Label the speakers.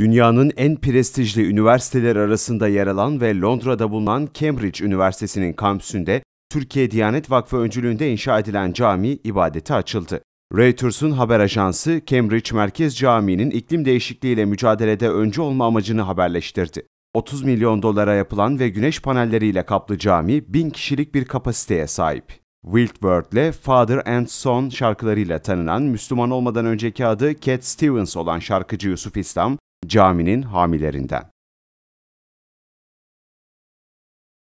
Speaker 1: Dünyanın en prestijli üniversiteler arasında yer alan ve Londra'da bulunan Cambridge Üniversitesi'nin kampüsünde Türkiye Diyanet Vakfı öncülüğünde inşa edilen cami ibadete açıldı. Reuters'un haber ajansı Cambridge Merkez Camii'nin iklim değişikliğiyle mücadelede öncü olma amacını haberleştirdi. 30 milyon dolara yapılan ve güneş panelleriyle kaplı cami bin kişilik bir kapasiteye sahip. Wiltword'le Father and Son şarkılarıyla tanınan Müslüman olmadan önceki adı Cat Stevens olan şarkıcı Yusuf İslam, caminin hamilerinden.